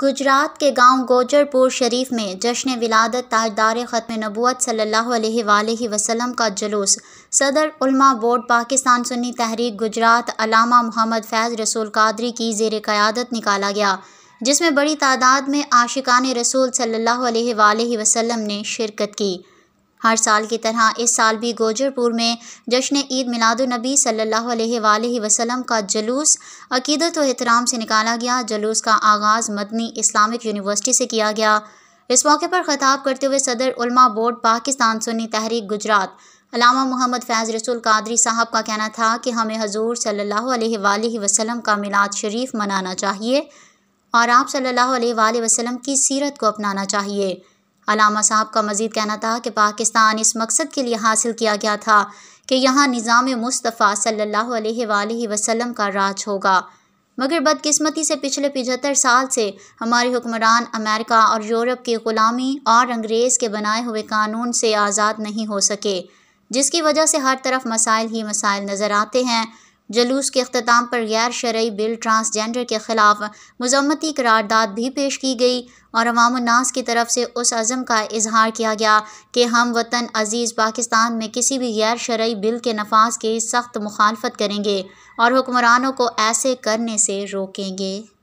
गुजरात के गांव गोजरपुर शरीफ में जश्न विलादत ताजदार ख़त्म नबूत सल्ला वसलम का जलूस सदर उलमा बोर्ड पाकिस्तान सुन्नी तहरीक गुजरात अलामा मोहम्मद फैज़ रसूल कादरी की जेर क़्यादत निकाला गया जिसमें बड़ी तादाद में आशिकान रसूल सल्ला वसलम ने शिरकत की हर साल की तरह इस साल भी गोजरपुर में जश्न ईद मिलादुलनबी सल्लल्लाहु अलैहि वसल्लम का जलूस अकीदत व एहतराम से निकाला गया जलूस का आगाज़ मदनी इस्लामिक यूनिवर्सिटी से किया गया इस मौके पर ख़ताब करते हुए सदर उलमा बोर्ड पाकिस्तान सुन्नी तहरीक गुजरात अलामा मोहम्मद फैज़ रसूल कादरी साहब का कहना था कि हमें हजूर सल्लल्लाहु अलैहि वसल्लम का मिलाद शरीफ मनाना चाहिए और आप सल्लल्लाहु अलैहि वसल्लम की सीरत को अपनाना चाहिए अलामा साहब का मजीद कहना था कि पाकिस्तान इस मकसद के लिए हासिल किया गया था कि यहाँ निज़ाम मुस्तफ़ा सल्ला वसम का राज होगा मगर बदकिस्मती से पिछले पिछहत्तर साल से हमारे हुक्मरान अमेरिका और यूरोप की ग़ुलामी और अंग्रेज़ के बनाए हुए कानून से आज़ाद नहीं हो सके जिसकी वजह से हर तरफ मसाइल ही मसाइल नज़र आते हैं जलूस के अख्ताम पर गैर शर्य बिल ट्रांसजेंडर के ख़िलाफ़ मजम्मती करारदाद भी पेश की गई और अवामनास की तरफ से उस अज़म का इजहार किया गया कि हम वतन अजीज़ पाकिस्तान में किसी भी गैर शर्य बिल के नफाज की सख्त मुखालफत करेंगे और हुक्मरानों को ऐसे करने से रोकेंगे